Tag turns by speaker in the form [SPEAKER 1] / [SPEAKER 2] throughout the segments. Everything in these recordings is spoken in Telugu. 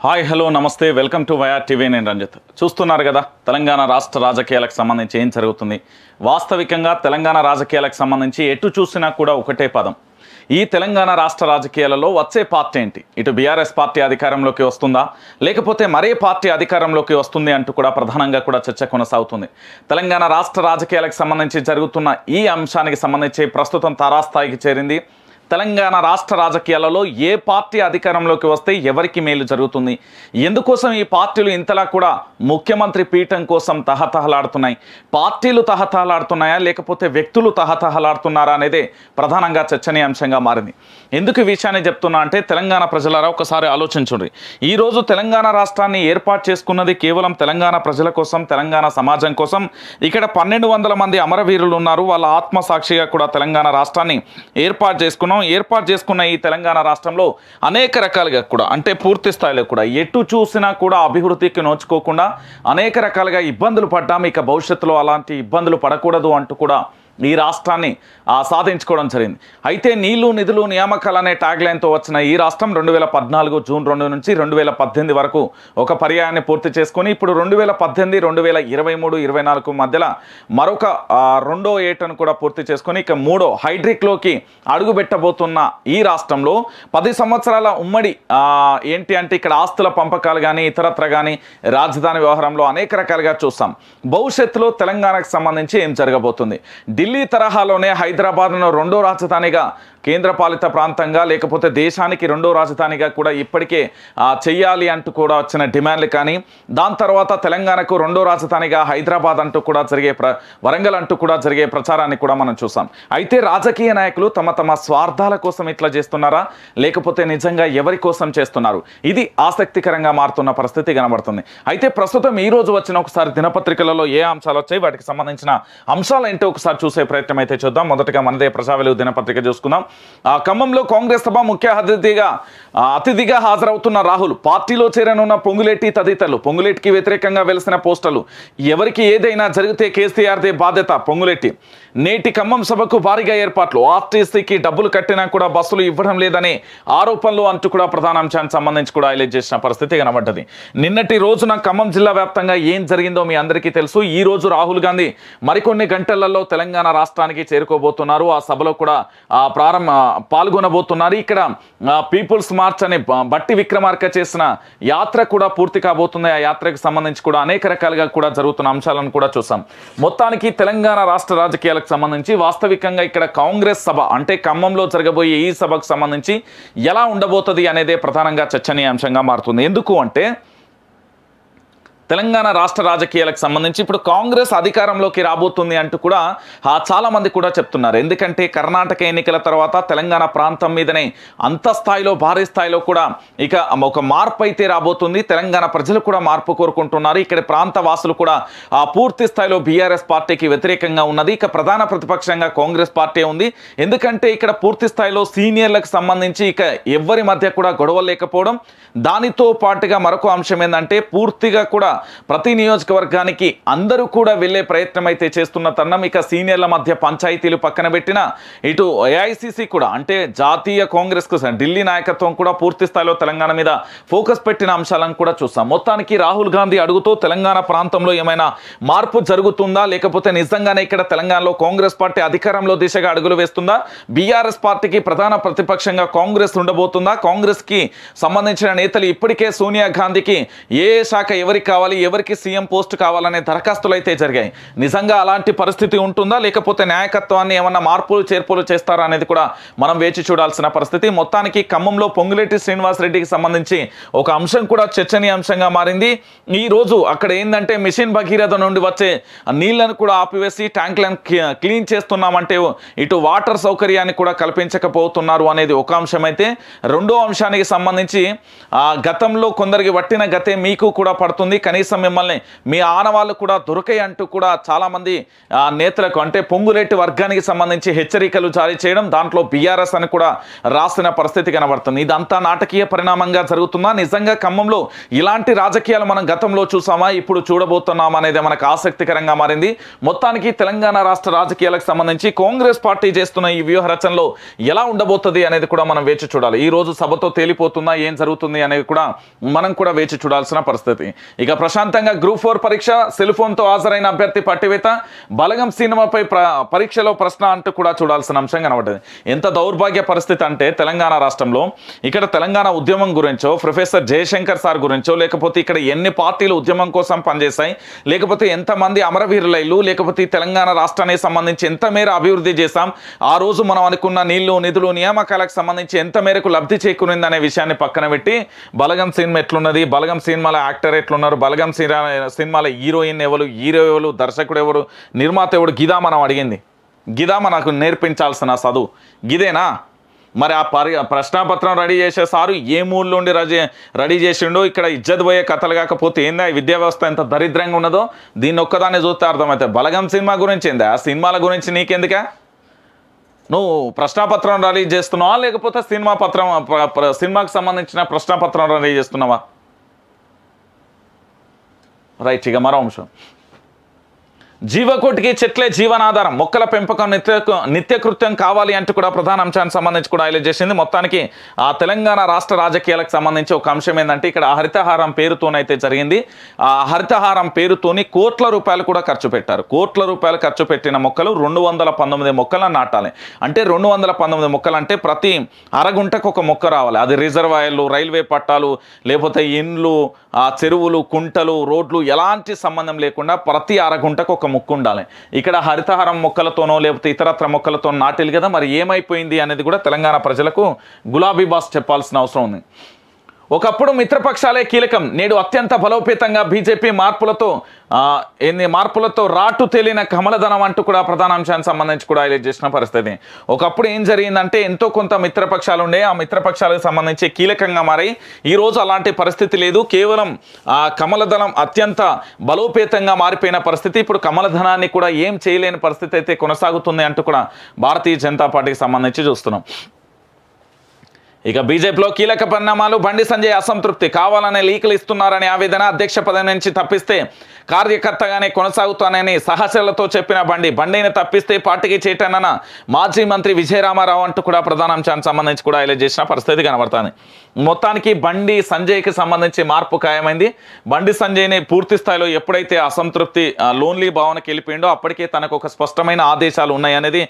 [SPEAKER 1] హాయ్ హలో నమస్తే వెల్కమ్ టు వైఆర్ టీవీ నేను రంజిత్ చూస్తున్నారు కదా తెలంగాణ రాష్ట్ర రాజకీయాలకు సంబంధించి ఏం జరుగుతుంది వాస్తవికంగా తెలంగాణ రాజకీయాలకు సంబంధించి ఎటు చూసినా కూడా ఒకటే పదం ఈ తెలంగాణ రాష్ట్ర రాజకీయాలలో వచ్చే పార్టీ ఏంటి ఇటు బీఆర్ఎస్ పార్టీ అధికారంలోకి వస్తుందా లేకపోతే మరే పార్టీ అధికారంలోకి వస్తుంది అంటూ కూడా ప్రధానంగా కూడా చర్చ కొనసాగుతుంది తెలంగాణ రాష్ట్ర రాజకీయాలకు సంబంధించి జరుగుతున్న ఈ అంశానికి సంబంధించి ప్రస్తుతం తారాస్థాయికి చేరింది తెలంగాణ రాష్ట్ర రాజకీయాలలో ఏ పార్టీ అధికారంలోకి వస్తే ఎవరికి మేలు జరుగుతుంది ఎందుకోసం ఈ పార్టీలు ఇంతలా కూడా ముఖ్యమంత్రి పీఠం కోసం తహతహలాడుతున్నాయి పార్టీలు తహతహలాడుతున్నాయా లేకపోతే వ్యక్తులు తహతహలాడుతున్నారా అనేదే ప్రధానంగా చర్చనీయాంశంగా మారింది ఎందుకు ఈ విషయాన్ని చెప్తున్నా అంటే తెలంగాణ ప్రజలారా ఒకసారి ఆలోచించండి ఈరోజు తెలంగాణ రాష్ట్రాన్ని ఏర్పాటు చేసుకున్నది కేవలం తెలంగాణ ప్రజల కోసం తెలంగాణ సమాజం కోసం ఇక్కడ పన్నెండు మంది అమరవీరులు ఉన్నారు వాళ్ళ ఆత్మసాక్షిగా కూడా తెలంగాణ రాష్ట్రాన్ని ఏర్పాటు చేసుకున్నాం మనం ఏర్పాటు చేసుకున్న ఈ తెలంగాణ రాష్ట్రంలో అనేక రకాలుగా కూడా అంటే పూర్తి స్థాయిలో కూడా ఎటు చూసినా కూడా అభివృద్ధికి నోచుకోకుండా అనేక రకాలుగా ఇబ్బందులు పడ్డాము ఇక భవిష్యత్తులో అలాంటి ఇబ్బందులు పడకూడదు అంటూ కూడా ఈ రాష్ట్రాన్ని సాధించుకోవడం జరిగింది అయితే నీళ్లు నిధులు నియామకాలు అనే ట్యాగ్ లైన్తో వచ్చిన ఈ రాష్ట్రం రెండు వేల పద్నాలుగు జూన్ రెండు నుంచి రెండు వేల పద్దెనిమిది వరకు ఒక పర్యాయాన్ని పూర్తి చేసుకొని ఇప్పుడు రెండు వేల పద్దెనిమిది రెండు వేల ఇరవై మూడు ఇరవై నాలుగు మధ్యలో మరొక రెండో ఏటను కూడా పూర్తి చేసుకొని ఇక మూడో హైడ్రిక్లోకి అడుగుపెట్టబోతున్న ఈ రాష్ట్రంలో పది సంవత్సరాల ఉమ్మడి ఏంటి అంటే ఇక్కడ ఆస్తుల పంపకాలు కానీ ఇతరత్ర కానీ రాజధాని వ్యవహారంలో అనేక రకాలుగా చూస్తాం భవిష్యత్తులో తెలంగాణకు సంబంధించి ఏం జరగబోతుంది ఢిల్లీ తరహాలోనే హైదరాబాద్ను రెండో రాజధానిగా కేంద్రపాలిత ప్రాంతంగా లేకపోతే దేశానికి రెండో రాజధానిగా కూడా ఇప్పటికే చెయ్యాలి అంటూ కూడా వచ్చిన డిమాండ్లు కానీ దాని తర్వాత తెలంగాణకు రెండో రాజధానిగా హైదరాబాద్ అంటూ కూడా జరిగే వరంగల్ అంటూ కూడా జరిగే ప్రచారాన్ని కూడా మనం చూసాం అయితే రాజకీయ నాయకులు తమ తమ స్వార్థాల కోసం ఇట్లా చేస్తున్నారా లేకపోతే నిజంగా ఎవరి కోసం చేస్తున్నారు ఇది ఆసక్తికరంగా మారుతున్న పరిస్థితి కనబడుతుంది అయితే ప్రస్తుతం ఈ రోజు వచ్చిన ఒకసారి దినపత్రికలలో ఏ అంశాలు వచ్చాయి వాటికి సంబంధించిన అంశాలు ఏంటో ఒకసారి చూసే ప్రయత్నం అయితే చూద్దాం మొదటగా మనదే ప్రజావెలుగు దినపత్రిక చూసుకుందాం ఆ ఖమ్మంలో కాంగ్రెస్ సభ ముఖ్య అతిథిగా అతిథిగా హాజరవుతున్న రాహుల్ పార్టీలో చేరనున్న పొంగులేటి తదితరులు పొంగులేటికి వ్యతిరేకంగా వెలిసిన పోస్టర్లు ఎవరికి ఏదైనా జరిగితే కేసీఆర్దే బాధ్యత పొంగులేటి నేటి ఖమ్మం సభకు భారీగా ఏర్పాట్లు ఆర్టీసీకి డబ్బులు కట్టినా కూడా బస్సులు ఇవ్వడం లేదనే ఆరోపణలు అంటూ కూడా ప్రధాన అంశానికి సంబంధించి కూడా హైలైట్ చేసిన పరిస్థితి కనబడ్డది నిన్నటి రోజున ఖమ్మం జిల్లా వ్యాప్తంగా ఏం జరిగిందో మీ అందరికీ తెలుసు ఈ రోజు రాహుల్ గాంధీ మరికొన్ని గంటలలో తెలంగాణ రాష్ట్రానికి చేరుకోబోతున్నారు ఆ సభలో కూడా ప్రారంభ పాల్గొనబోతున్నారు ఇక్కడ పీపుల్స్ మార్చ్ అనే బట్టి విక్రమార్క చేసిన యాత్ర కూడా పూర్తి కాబోతుంది ఆ యాత్రకు సంబంధించి కూడా అనేక రకాలుగా కూడా జరుగుతున్న అంశాలను కూడా చూసాం మొత్తానికి తెలంగాణ రాష్ట్ర రాజకీయాలకు సంబంధించి వాస్తవికంగా ఇక్కడ కాంగ్రెస్ సభ అంటే ఖమ్మంలో జరగబోయే ఈ సభకు సంబంధించి ఎలా ఉండబోతుంది అనేదే ప్రధానంగా చర్చనీయాంశంగా మారుతుంది ఎందుకు అంటే తెలంగాణ రాష్ట్ర రాజకీయాలకు సంబంధించి ఇప్పుడు కాంగ్రెస్ అధికారంలోకి రాబోతుంది అంటూ కూడా చాలామంది కూడా చెప్తున్నారు ఎందుకంటే కర్ణాటక ఎన్నికల తర్వాత తెలంగాణ ప్రాంతం మీదనే అంత స్థాయిలో భారీ స్థాయిలో కూడా ఇక ఒక మార్పు అయితే రాబోతుంది తెలంగాణ ప్రజలు కూడా మార్పు కోరుకుంటున్నారు ఇక్కడ ప్రాంత వాసులు కూడా ఆ పూర్తి స్థాయిలో బీఆర్ఎస్ పార్టీకి వ్యతిరేకంగా ఉన్నది ఇక ప్రధాన ప్రతిపక్షంగా కాంగ్రెస్ పార్టీ ఉంది ఎందుకంటే ఇక్కడ పూర్తి స్థాయిలో సీనియర్లకు సంబంధించి ఇక ఎవరి మధ్య కూడా గొడవ లేకపోవడం దానితో పాటుగా మరొక అంశం ఏంటంటే పూర్తిగా కూడా ప్రతి నియోజకవర్గానికి అందరూ కూడా వెళ్లే ప్రయత్నం అయితే చేస్తున్న తరుణం ఇక సీనియర్ల మధ్య పంచాయతీలు పక్కన పెట్టిన ఇటు ఏఐసిసి కూడా అంటే జాతీయ కాంగ్రెస్ కు ఢిల్లీ నాయకత్వం కూడా పూర్తి స్థాయిలో తెలంగాణ మీద ఫోకస్ పెట్టిన అంశాలను కూడా చూస్తాం మొత్తానికి రాహుల్ గాంధీ అడుగుతూ తెలంగాణ ప్రాంతంలో ఏమైనా మార్పు జరుగుతుందా లేకపోతే నిజంగానే ఇక్కడ తెలంగాణలో కాంగ్రెస్ పార్టీ అధికారంలో దిశగా అడుగులు వేస్తుందా బీఆర్ఎస్ పార్టీకి ప్రధాన ప్రతిపక్షంగా కాంగ్రెస్ ఉండబోతుందా కాంగ్రెస్ కి సంబంధించిన నేతలు ఇప్పటికే సోనియా గాంధీకి ఏ శాఖ ఎవరికి కావాలి కావాలి ఎవరికి సీఎం పోస్ట్ కావాలనే దరఖాస్తులు అయితే జరిగాయి నిజంగా అలాంటి పరిస్థితి ఉంటుందా లేకపోతే నాయకత్వాన్ని ఏమన్నా మార్పులు చేర్పులు చేస్తారా అనేది కూడా మనం వేచి చూడాల్సిన పరిస్థితి మొత్తానికి ఖమ్మంలో పొంగులేటి శ్రీనివాసరెడ్డికి సంబంధించి ఒక అంశం కూడా చర్చనీయాంశంగా మారింది ఈరోజు అక్కడ ఏంటంటే మిషన్ భగీరథ నుండి వచ్చే నీళ్లను కూడా ఆపివేసి ట్యాంక్లను క్లీన్ చేస్తున్నామంటే ఇటు వాటర్ సౌకర్యాన్ని కూడా కల్పించకపోతున్నారు అనేది ఒక అంశం అయితే రెండో అంశానికి సంబంధించి గతంలో కొందరికి పట్టిన గతే మీకు కూడా పడుతుంది కనీసం మిమ్మల్ని మీ ఆనవాళ్ళు కూడా దొరకాయి అంటూ కూడా చాలామంది నేతలకు అంటే పొంగులేటి వర్గానికి సంబంధించి హెచ్చరికలు జారీ చేయడం దాంట్లో బీఆర్ఎస్ అని కూడా రాసిన పరిస్థితి కనబడుతుంది ఇదంతా నాటకీయ పరిణామంగా జరుగుతుందా నిజంగా ఖమ్మంలో ఇలాంటి రాజకీయాలు మనం గతంలో చూసామా ఇప్పుడు చూడబోతున్నాం అనేది మనకు ఆసక్తికరంగా మారింది మొత్తానికి తెలంగాణ రాష్ట్ర రాజకీయాలకు సంబంధించి కాంగ్రెస్ పార్టీ చేస్తున్న ఈ వ్యూహ రచనలో ఎలా ఉండబోతుంది అనేది కూడా మనం వేచి చూడాలి ఈ రోజు సభతో తేలిపోతుందా ఏం జరుగుతుంది అనేది కూడా మనం కూడా వేచి చూడాల్సిన పరిస్థితి ఇక ప్రశాంతంగా గ్రూప్ ఫోర్ పరీక్ష సెల్ఫోన్తో హాజరైన అభ్యర్థి పట్టివేత బలగం సినిమాపై పరీక్షలో ప్రశ్న అంటూ కూడా చూడాల్సిన అంశం కనబడ్డది ఎంత దౌర్భాగ్య పరిస్థితి అంటే తెలంగాణ రాష్ట్రంలో ఇక్కడ తెలంగాణ ఉద్యమం గురించో ప్రొఫెసర్ జయశంకర్ సార్ గురించో లేకపోతే ఇక్కడ ఎన్ని పార్టీలు ఉద్యమం కోసం పనిచేశాయి లేకపోతే ఎంతమంది అమరవీరులైలు లేకపోతే తెలంగాణ రాష్ట్రానికి సంబంధించి ఎంత మేర అభివృద్ధి చేశాం ఆ రోజు మనం అనుకున్న నీళ్లు నిధులు నియామకాలకు సంబంధించి ఎంత మేరకు లబ్ధి చేకూరిందనే విషయాన్ని పక్కన పెట్టి బలగం సినిమా ఎట్లున్నది బలగం సినిమాల యాక్టర్ ఎట్లున్నారు బలగం బలగం సినిమా సినిమాల హీరోయిన్ ఎవరు హీరో ఎవరు దర్శకుడు ఎవరు నిర్మాత ఎవడు గిదా మనం అడిగింది గిదా మనకు నేర్పించాల్సిన చదువు గిదేనా మరి ఆ పరి ప్రశ్నాపత్రం రెడీ చేసే సారు ఏ ఉండి రజే రెడీ చేసిండో ఇక్కడ ఇజ్జత్ పోయే కథలు కాకపోతే ఏందా విద్యా వ్యవస్థ ఎంత దరిద్రంగా ఉన్నదో దీన్ని ఒక్కదాన్ని చూస్తే అర్థమవుతుంది బలగం సినిమా గురించి ఏందా ఆ సినిమాల గురించి నీకెందుకా నువ్వు ప్రశ్నాపత్రం రెడీ చేస్తున్నావా లేకపోతే సినిమా పత్రం సినిమాకు సంబంధించిన ప్రశ్నాపత్రం రెడీ చేస్తున్నావా रईट मर अंश జీవకోటికి చెట్లే జీవనాధారం మొక్కల పెంపకం నిత్య నిత్యకృత్యం కావాలి అంటూ కూడా ప్రధాన అంశానికి సంబంధించి కూడా హైలైట్ చేసింది మొత్తానికి ఆ తెలంగాణ రాష్ట్ర రాజకీయాలకు సంబంధించి ఒక అంశం ఏంటంటే ఇక్కడ హరితహారం పేరుతోనైతే జరిగింది ఆ హరితహారం పేరుతోని కోట్ల రూపాయలు కూడా ఖర్చు పెట్టారు కోట్ల రూపాయలు ఖర్చు పెట్టిన మొక్కలు రెండు వందల పంతొమ్మిది మొక్కలను నాటాలి అంటే రెండు వందల పంతొమ్మిది మొక్కలు అంటే ప్రతి అరగుంటకు ఒక మొక్క రావాలి అది రిజర్వాయర్లు రైల్వే పట్టాలు లేకపోతే ఇండ్లు చెరువులు కుంటలు రోడ్లు ఎలాంటి సంబంధం లేకుండా ప్రతి అరగుంటకు ఒక ఒక ఉండాలి ఇక్కడ హరితహారం మొక్కలతోనో లేకపోతే ఇతరత్ర మొక్కలతో నాటేది కదా మరి ఏమైపోయింది అనేది కూడా తెలంగాణ ప్రజలకు గులాబీ బాస్ చెప్పాల్సిన అవసరం ఉంది ఒకప్పుడు మిత్రపక్షాలే కీలకం నేడు అత్యంత బలోపేతంగా బీజేపీ మార్పులతో ఎన్ని మార్పులతో రాటు తేలిన కమలధనం అంటూ కూడా ప్రధాన అంశానికి సంబంధించి కూడా హైలైట్ చేసిన పరిస్థితి ఒకప్పుడు ఏం జరిగిందంటే ఎంతో కొంత మిత్రపక్షాలు ఉండే ఆ మిత్రపక్షాలకు సంబంధించి కీలకంగా మారి ఈరోజు అలాంటి పరిస్థితి లేదు కేవలం ఆ కమలధనం అత్యంత బలోపేతంగా మారిపోయిన పరిస్థితి ఇప్పుడు కమలధనాన్ని కూడా ఏం చేయలేని పరిస్థితి అయితే కొనసాగుతుంది అంటూ కూడా భారతీయ జనతా పార్టీకి సంబంధించి చూస్తున్నాం ఇక బీజేపీలో కీలక పరిణామాలు బండి సంజయ్ అసంతృప్తి కావాలనే లీకులు ఇస్తున్నారని ఆవేదన అధ్యక్ష పదవి నుంచి తప్పిస్తే కార్యకర్తగానే కొనసాగుతానని సహచరులతో చెప్పిన బండి బండిని తప్పిస్తే పార్టీకి చేటనన మాజీ మంత్రి విజయరామారావు అంటూ కూడా ప్రధానాంశానికి సంబంధించి కూడా హైలైట్ చేసిన పరిస్థితి కనబడుతుంది మొత్తానికి బండి సంజయ్కి సంబంధించి మార్పు ఖాయమైంది బండి సంజయ్ని పూర్తి స్థాయిలో ఎప్పుడైతే అసంతృప్తి లోన్లీ భావనకి వెళ్ళిపోయిండో అప్పటికే తనకు ఒక స్పష్టమైన ఆదేశాలు ఉన్నాయనేది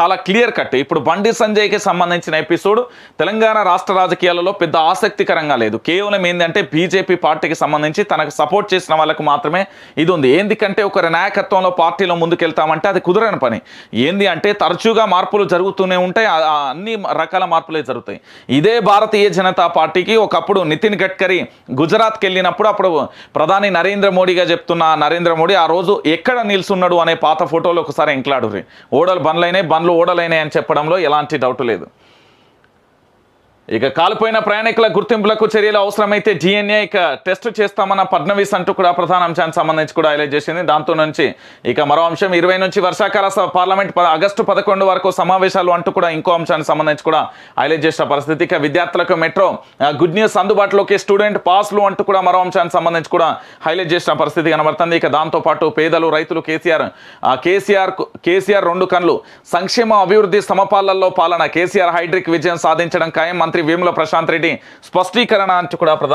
[SPEAKER 1] చాలా క్లియర్ కట్ ఇప్పుడు బండి సంజయ్కి సంబంధించిన ఎపిసోడ్ తెలంగాణ రాష్ట్ర రాజకీయాలలో పెద్ద ఆసక్తికరంగా లేదు కేవలం ఏంటంటే బీజేపీ పార్టీకి సంబంధించి తనకు సపోర్ట్ చేసిన వాళ్ళకు మాత్రమే ఇది ఉంది ఎందుకంటే ఒకరి నాయకత్వంలో పార్టీలో ముందుకెళ్తామంటే అది కుదరని పని ఏంది అంటే తరచుగా మార్పులు జరుగుతూనే ఉంటాయి అన్ని రకాల మార్పులే జరుగుతాయి ఇదే భారతీయ జనతా పార్టీకి ఒకప్పుడు నితిన్ గడ్కరీ గుజరాత్కి వెళ్ళినప్పుడు అప్పుడు ప్రధాని నరేంద్ర మోడీగా చెప్తున్న నరేంద్ర మోడీ ఆ రోజు ఎక్కడ నిల్చున్నాడు అనే పాత ఫోటోలు ఒకసారి ఎంకలాడుర్రి ఓడలు బండ్లైనాయి బండ్లు ఓడలైనాయి అని చెప్పడంలో ఎలాంటి డౌట్ లేదు ఇక కాలిపోయిన ప్రయాణికుల గుర్తింపులకు చర్యలు అవసరమైతే డిఎన్ఏ ఇక టెస్ట్ చేస్తామన్న ఫడ్నవీస్ అంటూ కూడా ప్రధాన అంశానికి సంబంధించి కూడా హైలైట్ చేసింది దాంతో నుంచి ఇక మరో అంశం ఇరవై నుంచి వర్షాకాల పార్లమెంట్ ఆగస్టు పదకొండు వరకు సమావేశాలు అంటూ కూడా ఇంకో అంశానికి సంబంధించి కూడా హైలైట్ చేసిన పరిస్థితి ఇక విద్యార్థులకు మెట్రో గుడ్ న్యూస్ అందుబాటులోకి స్టూడెంట్ పాస్లు అంటూ కూడా మరో అంశానికి సంబంధించి కూడా హైలైట్ చేసిన పరిస్థితి కనబడుతుంది ఇక దాంతోపాటు పేదలు రైతులు కేసీఆర్ కేసీఆర్ కేసీఆర్ రెండు కన్లు సంక్షేమ అభివృద్ధి సమపాలల్లో పాలన కేసీఆర్ హైడ్రిక్ విజయం సాధించడం ఖాయం మంత్రి వేముల ప్రశాంత్ రెడ్డి స్పష్టీకరణ అంటూ కూడా